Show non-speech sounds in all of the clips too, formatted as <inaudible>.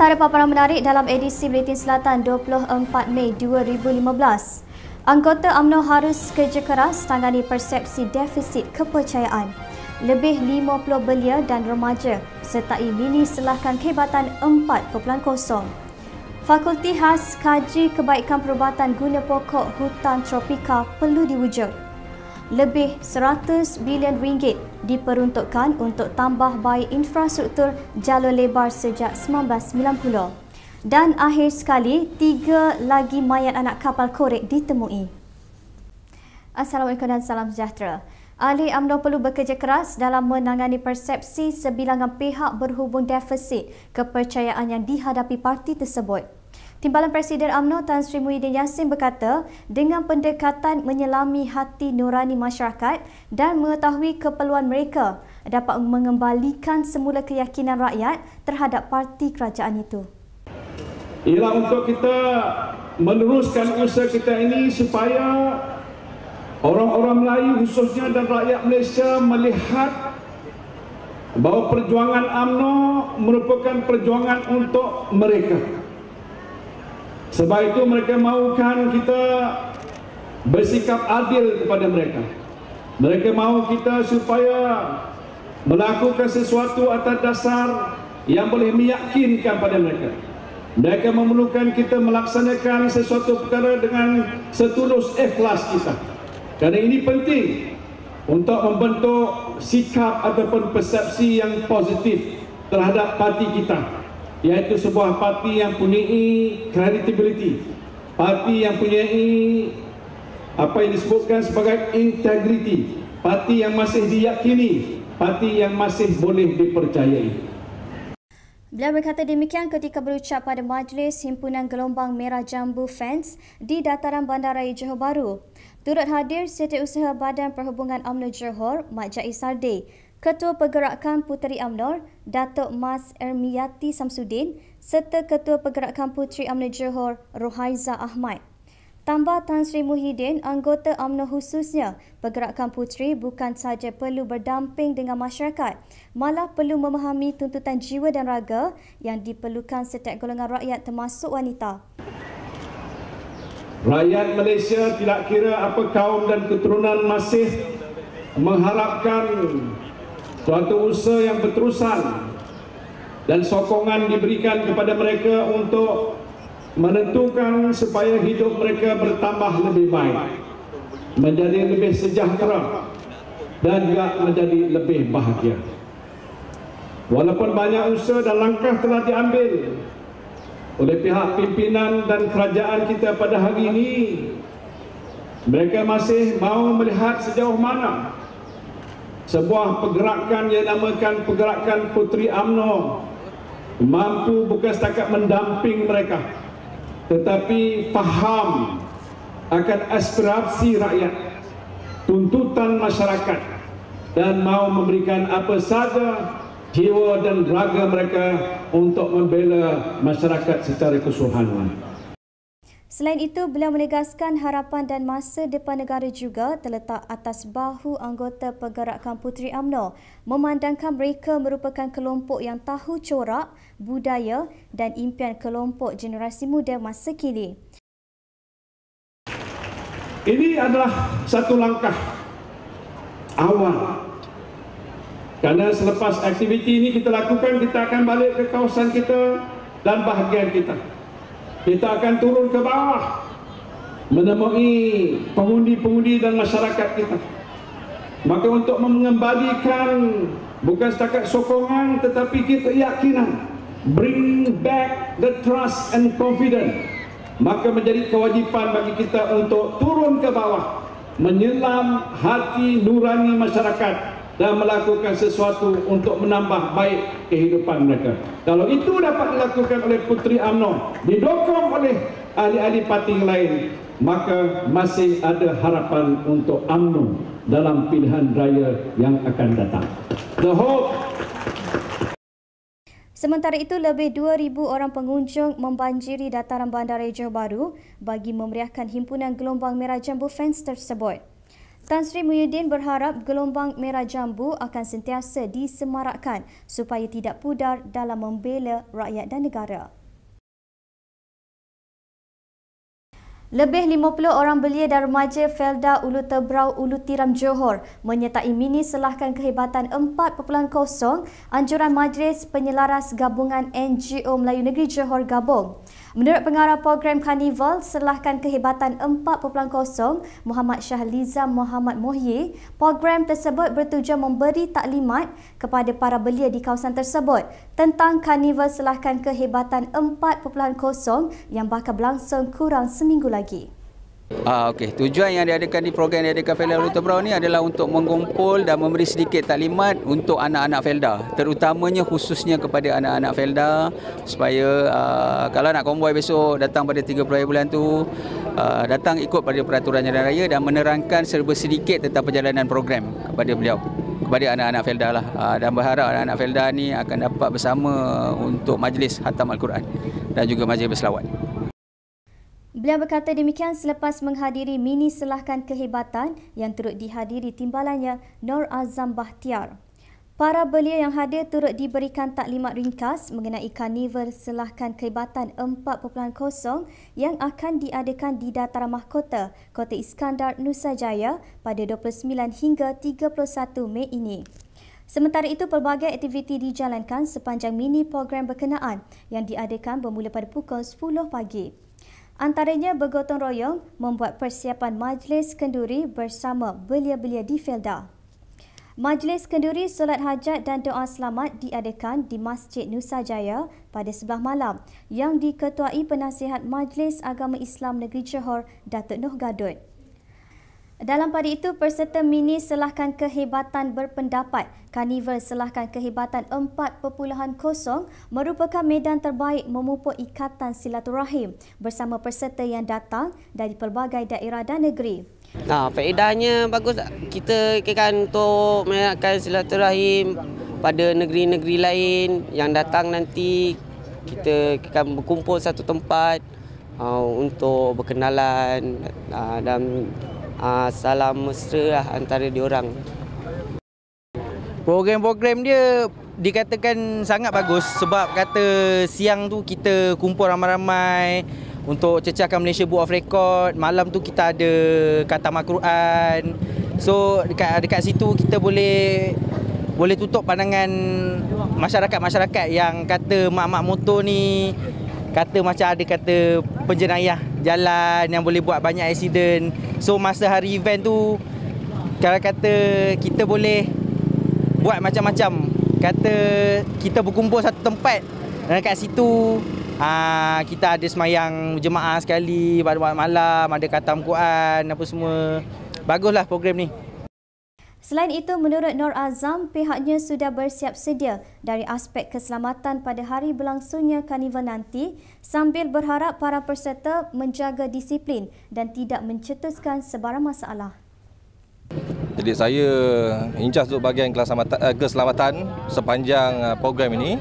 antara paparan menarik dalam edisi Beritin Selatan 24 Mei 2015. Anggota UMNO harus kerja keras tangani persepsi defisit kepercayaan. Lebih 50 belia dan remaja sertai mini selahkan kehebatan 4.0. Fakulti khas kaji kebaikan perubatan guna pokok hutan tropika perlu diwujud lebih 100 bilion ringgit diperuntukkan untuk tambah baik infrastruktur jalur lebar sejak 1990. Dan akhir sekali, tiga lagi mayat anak kapal korek ditemui. Assalamualaikum dan salam sejahtera. Ahli UMNO perlu bekerja keras dalam menangani persepsi sebilangan pihak berhubung defisit kepercayaan yang dihadapi parti tersebut. Timbalan Presiden UMNO Tan Sri Muhyiddin Yassin berkata, dengan pendekatan menyelami hati nurani masyarakat dan mengetahui keperluan mereka dapat mengembalikan semula keyakinan rakyat terhadap parti kerajaan itu. Ila untuk kita meneruskan usaha kita ini supaya orang-orang Melayu khususnya dan rakyat Malaysia melihat bahawa perjuangan UMNO merupakan perjuangan untuk Mereka. Sebab itu mereka mahukan kita bersikap adil kepada mereka. Mereka mahu kita supaya melakukan sesuatu atas dasar yang boleh meyakinkan pada mereka. Mereka memerlukan kita melaksanakan sesuatu perkara dengan setulus ikhlas kita. Kerana ini penting untuk membentuk sikap ataupun persepsi yang positif terhadap parti kita iaitu sebuah parti yang punya credibility parti yang punya apa yang disebutkan sebagai integrity parti yang masih diyakini parti yang masih boleh dipercayai Beliau berkata demikian ketika berucap pada majlis himpunan gelombang Merah Jambu Fans di dataran bandaraya Johor Bahru. Turut hadir Setiausaha Badan Perhubungan UMNO Johor, Mat Jai Sardi, Ketua Pergerakan Puteri UMNO, Datuk Mas Ermiyati Samsudin serta Ketua Pergerakan Puteri UMNO Johor, Rohaiza Ahmad. Tambah Tan Sri Muhyiddin, anggota UMNO khususnya, Pergerakan Puteri bukan sahaja perlu berdamping dengan masyarakat, malah perlu memahami tuntutan jiwa dan raga yang diperlukan setiap golongan rakyat termasuk wanita. Rakyat Malaysia tidak kira apa kaum dan keturunan masih mengharapkan suatu usaha yang berterusan dan sokongan diberikan kepada mereka untuk menentukan supaya hidup mereka bertambah lebih baik menjadi lebih sejahtera dan juga menjadi lebih bahagia walaupun banyak usaha dan langkah telah diambil oleh pihak pimpinan dan kerajaan kita pada hari ini mereka masih mahu melihat sejauh mana sebuah pergerakan yang dinamakan pergerakan Puteri Amno mampu bukan setakat mendamping mereka tetapi faham akan aspirasi rakyat tuntutan masyarakat dan mau memberikan apa saja jiwa dan raga mereka untuk membela masyarakat secara keseluruhan. Selain itu, beliau menegaskan harapan dan masa depan negara juga terletak atas bahu anggota pergerakan Puteri UMNO memandangkan mereka merupakan kelompok yang tahu corak, budaya dan impian kelompok generasi muda masa kini. Ini adalah satu langkah awal. Karena selepas aktiviti ini kita lakukan, kita akan balik ke kawasan kita dan bahagian kita kita akan turun ke bawah menemui pengundi-pengundi dan masyarakat kita maka untuk mengembalikan bukan setakat sokongan tetapi kita yakinan bring back the trust and confidence maka menjadi kewajipan bagi kita untuk turun ke bawah menyelam hati nurani masyarakat dan melakukan sesuatu untuk menambah baik kehidupan mereka. Kalau itu dapat dilakukan oleh Puteri UMNO, didokong oleh ahli-ahli parti yang lain, maka masih ada harapan untuk UMNO dalam pilihan raya yang akan datang. The hope Sementara itu, lebih 2,000 orang pengunjung membanjiri dataran bandar Ejo Baru bagi memeriahkan himpunan gelombang merah jambu fans tersebut. Tan Sri Muhyiddin berharap gelombang merah jambu akan sentiasa disemarakkan supaya tidak pudar dalam membela rakyat dan negara. Lebih 50 orang belia dan remaja Felda Ulu Tebrau Ulu Tiram Johor menyertai mini selahkan kehebatan 4.0 Anjuran Majlis Penyelaras Gabungan NGO Melayu Negeri Johor Gabung. Menurut pengarah program Carnival, selahkan kehebatan 4.0 Muhammad Shah Liza Muhammad Mohye, program tersebut bertujuan memberi taklimat kepada para belia di kawasan tersebut tentang Carnival selahkan kehebatan 4.0 yang bakal berlangsung kurang seminggu lagi. Ah, okay. Tujuan yang diadakan di program yang diadakan Felda Ruta Brown ni adalah untuk mengumpul dan memberi sedikit taklimat untuk anak-anak Felda. Terutamanya khususnya kepada anak-anak Felda supaya uh, kalau nak konvoi besok datang pada 30 bulan tu uh, datang ikut pada peraturan jalan raya dan menerangkan serba sedikit tentang perjalanan program kepada beliau kepada anak-anak Felda lah uh, dan berharap anak-anak Felda ni akan dapat bersama untuk majlis hatam Al-Quran dan juga majlis berselawat. Beliau berkata demikian selepas menghadiri mini selahkan kehebatan yang turut dihadiri timbalannya Nur Azam Bahtiar. Para belia yang hadir turut diberikan taklimat ringkas mengenai karnival selahkan kehebatan 4.0 yang akan diadakan di Dataran Mahkota, Kota Iskandar, Nusa Jaya pada 29 hingga 31 Mei ini. Sementara itu, pelbagai aktiviti dijalankan sepanjang mini program berkenaan yang diadakan bermula pada pukul 10 pagi antaranya bergotong royong membuat persiapan majlis kenduri bersama belia-belia di Felda. Majlis kenduri solat hajat dan doa selamat diadakan di Masjid Nusa Jaya pada sebelah malam yang diketuai Penasihat Majlis Agama Islam Negeri Johor, Datuk Noh Gadot. Dalam pada itu, peserta mini selahkan kehebatan berpendapat. Karnival selahkan kehebatan 4.0 merupakan medan terbaik memupuk ikatan silaturahim bersama peserta yang datang dari pelbagai daerah dan negeri. Nah, faedahnya bagus kita kan untuk menyenangkan silaturahim pada negeri-negeri lain yang datang nanti kita akan berkumpul satu tempat uh, untuk berkenalan uh, dan uh, salam mesra lah antara diorang. Program-program dia dikatakan sangat bagus sebab kata siang tu kita kumpul ramai-ramai untuk cecahkan Malaysia Book of Record. Malam tu kita ada kata makruan So dekat dekat situ kita boleh boleh tutup pandangan masyarakat-masyarakat yang kata mak-mak motor ni kata macam ada kata penjenayah jalan yang boleh buat banyak accident. So masa hari event tu Kalau kata kita boleh Buat macam-macam Kata kita berkumpul satu tempat Dan kat situ aa, ah, Kita ada semayang jemaah sekali Pada malam ada katam Quran Apa semua Baguslah program ni Selain itu, menurut Nur Azam, pihaknya sudah bersiap sedia dari aspek keselamatan pada hari berlangsungnya karnival nanti sambil berharap para peserta menjaga disiplin dan tidak mencetuskan sebarang masalah. Jadi saya incas untuk bahagian eh, keselamatan sepanjang eh, program ini.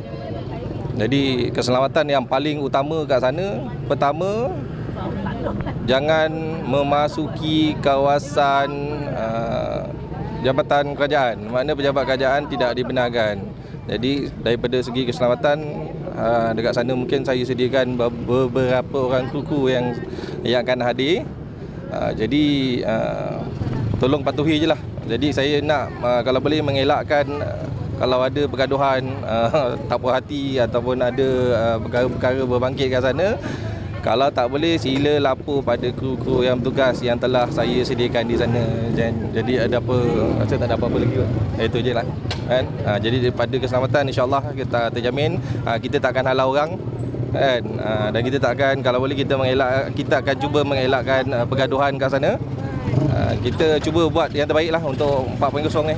Jadi keselamatan yang paling utama kat sana, pertama jangan memasuki kawasan eh, jabatan kerajaan. Maknanya pejabat kerajaan tidak dibenarkan. Jadi daripada segi keselamatan ah, dekat sana mungkin saya sediakan beberapa orang kuku yang yang akan hadir. Ah, jadi ah, tolong patuhi je lah. Jadi saya nak kalau boleh mengelakkan kalau ada pergaduhan <laughs> tak puas hati ataupun ada perkara-perkara berbangkit kat sana kalau tak boleh sila lapor pada kru-kru yang bertugas yang telah saya sediakan di sana. Dan, jadi ada apa rasa tak ada apa-apa lagi. Eh, itu je lah. Kan? Ha, jadi daripada keselamatan insyaAllah kita terjamin. Ha, kita tak akan halau orang. Kan? Ha, dan kita tak akan kalau boleh kita mengelak kita akan cuba mengelakkan uh, pergaduhan kat sana. Ha, kita cuba buat yang terbaik lah untuk 4.0 ni.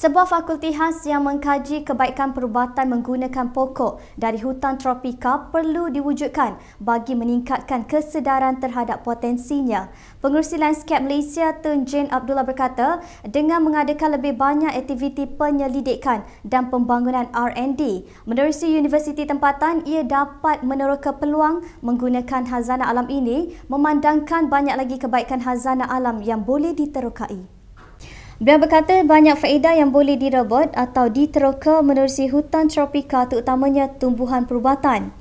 Sebuah fakulti khas yang mengkaji kebaikan perubatan menggunakan pokok dari hutan tropika perlu diwujudkan bagi meningkatkan kesedaran terhadap potensinya. Pengurusi Landscape Malaysia Tun Jane Abdullah berkata, dengan mengadakan lebih banyak aktiviti penyelidikan dan pembangunan R&D, menerusi universiti tempatan ia dapat meneroka peluang menggunakan hazana alam ini memandangkan banyak lagi kebaikan hazana alam yang boleh diterokai. Beliau berkata banyak faedah yang boleh direbut atau diteroka menerusi hutan tropika terutamanya tumbuhan perubatan.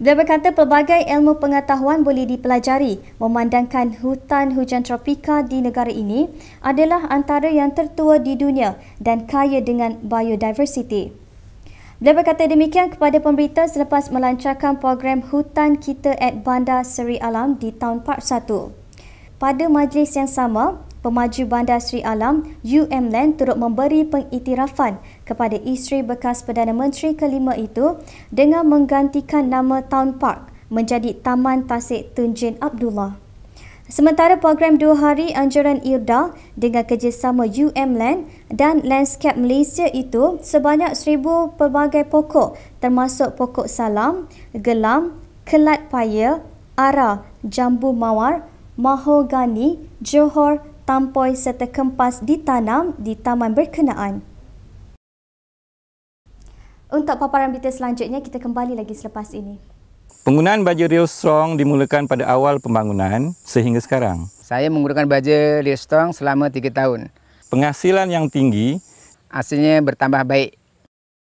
Beliau berkata pelbagai ilmu pengetahuan boleh dipelajari memandangkan hutan hujan tropika di negara ini adalah antara yang tertua di dunia dan kaya dengan biodiversiti. Beliau berkata demikian kepada pemberita selepas melancarkan program Hutan Kita at Bandar Seri Alam di Town Park 1. Pada majlis yang sama, Pemaju Bandar Sri Alam, UM Land turut memberi pengiktirafan kepada isteri bekas Perdana Menteri kelima itu dengan menggantikan nama Town Park menjadi Taman Tasik Tunjin Abdullah. Sementara program dua hari anjuran IRDA dengan kerjasama UM Land dan Landscape Malaysia itu sebanyak seribu pelbagai pokok termasuk pokok salam, gelam, kelat paya, ara, jambu mawar, mahogani, johor, tampoi serta kempas ditanam di taman berkenaan. Untuk paparan berita selanjutnya, kita kembali lagi selepas ini. Penggunaan baja real strong dimulakan pada awal pembangunan sehingga sekarang. Saya menggunakan baja real strong selama 3 tahun. Penghasilan yang tinggi. Hasilnya bertambah baik.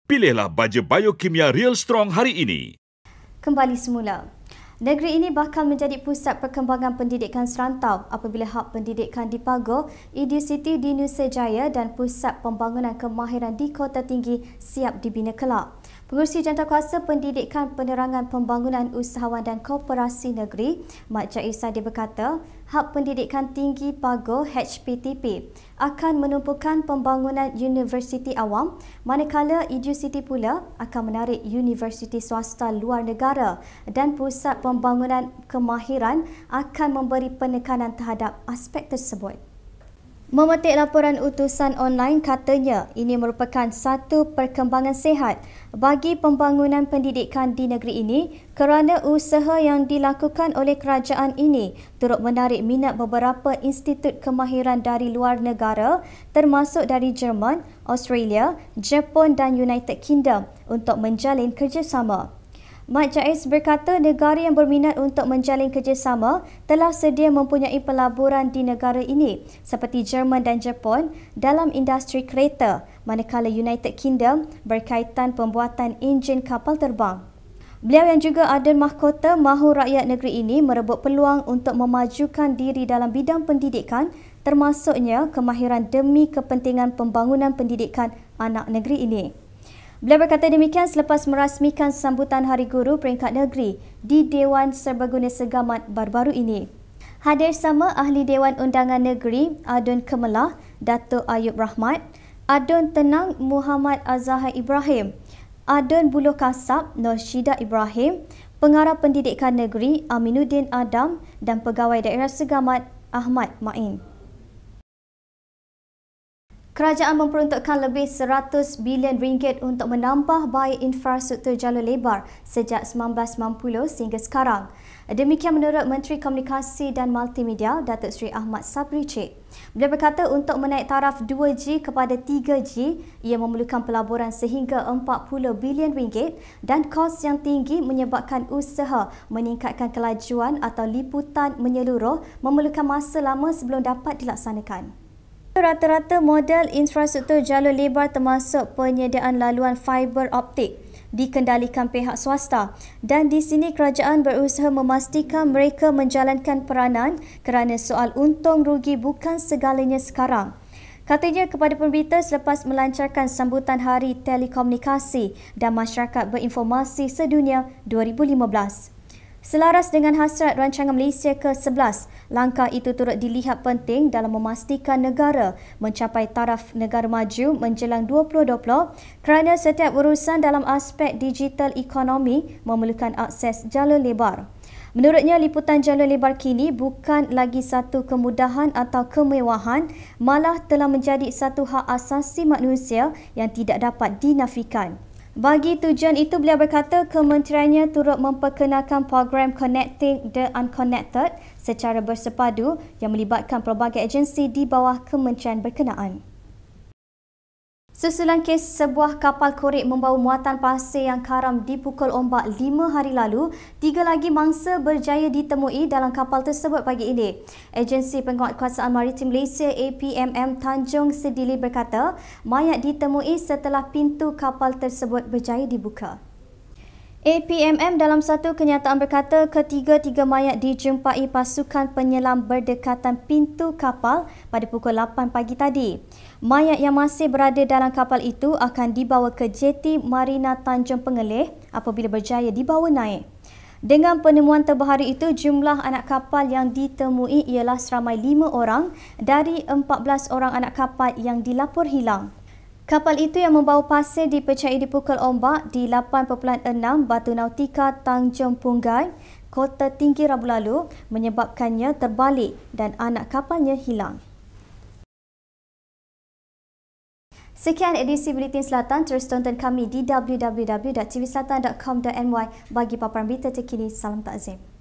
Pilihlah baja biokimia real strong hari ini. Kembali semula. Negeri ini bakal menjadi pusat perkembangan pendidikan serantau apabila hub pendidikan di Pago, Edu City di Nusa Jaya dan pusat pembangunan kemahiran di Kota Tinggi siap dibina kelak. Pengurusi Jantar Kuasa Pendidikan Penerangan Pembangunan Usahawan dan Koperasi Negeri, Mat Jair Sadi berkata, Hub Pendidikan Tinggi Pago HPTP akan menumpukan pembangunan universiti awam manakala EduCity pula akan menarik universiti swasta luar negara dan pusat pembangunan kemahiran akan memberi penekanan terhadap aspek tersebut. Memetik laporan utusan online katanya ini merupakan satu perkembangan sehat bagi pembangunan pendidikan di negeri ini kerana usaha yang dilakukan oleh kerajaan ini turut menarik minat beberapa institut kemahiran dari luar negara termasuk dari Jerman, Australia, Jepun dan United Kingdom untuk menjalin kerjasama. Mat Jais berkata negara yang berminat untuk menjalin kerjasama telah sedia mempunyai pelaburan di negara ini seperti Jerman dan Jepun dalam industri kereta manakala United Kingdom berkaitan pembuatan enjin kapal terbang. Beliau yang juga ada Mahkota mahu rakyat negeri ini merebut peluang untuk memajukan diri dalam bidang pendidikan termasuknya kemahiran demi kepentingan pembangunan pendidikan anak negeri ini. Beliau berkata demikian selepas merasmikan sambutan Hari Guru peringkat negeri di Dewan Serbaguna Segamat baru-baru ini. Hadir sama Ahli Dewan Undangan Negeri Adun Kemelah, Dato' Ayub Rahmat, Adun Tenang Muhammad Azhar Ibrahim, Adun Buluh Kasab Norshida Ibrahim, Pengarah Pendidikan Negeri Aminuddin Adam dan Pegawai Daerah Segamat Ahmad Ma'in. Kerajaan memperuntukkan lebih 100 bilion ringgit untuk menambah baik infrastruktur jalan lebar sejak 1990 sehingga sekarang. Demikian menurut Menteri Komunikasi dan Multimedia Datuk Seri Ahmad Sabri Cik. Beliau berkata untuk menaik taraf 2G kepada 3G, ia memerlukan pelaburan sehingga 40 bilion ringgit dan kos yang tinggi menyebabkan usaha meningkatkan kelajuan atau liputan menyeluruh memerlukan masa lama sebelum dapat dilaksanakan. Rata-rata model infrastruktur jalur lebar termasuk penyediaan laluan fiber optik dikendalikan pihak swasta dan di sini kerajaan berusaha memastikan mereka menjalankan peranan kerana soal untung rugi bukan segalanya sekarang. Katanya kepada pemberita selepas melancarkan sambutan Hari Telekomunikasi dan Masyarakat Berinformasi Sedunia 2015. Selaras dengan hasrat rancangan Malaysia ke-11, langkah itu turut dilihat penting dalam memastikan negara mencapai taraf negara maju menjelang 2020 kerana setiap urusan dalam aspek digital ekonomi memerlukan akses jalan lebar. Menurutnya, liputan jalan lebar kini bukan lagi satu kemudahan atau kemewahan, malah telah menjadi satu hak asasi manusia yang tidak dapat dinafikan. Bagi tujuan itu, beliau berkata kementeriannya turut memperkenalkan program Connecting the Unconnected secara bersepadu yang melibatkan pelbagai agensi di bawah kementerian berkenaan. Susulan kes sebuah kapal korek membawa muatan pasir yang karam dipukul ombak lima hari lalu, tiga lagi mangsa berjaya ditemui dalam kapal tersebut pagi ini. Agensi Penguatkuasaan Maritim Malaysia APMM Tanjung Sedili berkata, mayat ditemui setelah pintu kapal tersebut berjaya dibuka. APMM dalam satu kenyataan berkata ketiga-tiga mayat dijumpai pasukan penyelam berdekatan pintu kapal pada pukul 8 pagi tadi. Mayat yang masih berada dalam kapal itu akan dibawa ke jeti Marina Tanjung Pengelih apabila berjaya dibawa naik. Dengan penemuan terbaru itu, jumlah anak kapal yang ditemui ialah seramai lima orang dari 14 orang anak kapal yang dilaporkan hilang. Kapal itu yang membawa pasir dipercayai dipukul ombak di 8.6 Batu Nautika Tanjung Punggai, Kota Tinggi Rabu lalu menyebabkannya terbalik dan anak kapalnya hilang. Sekian edisi Bulletin Selatan. Terus tonton kami di www.tvselatan.com.my bagi paparan berita terkini. Salam takzim.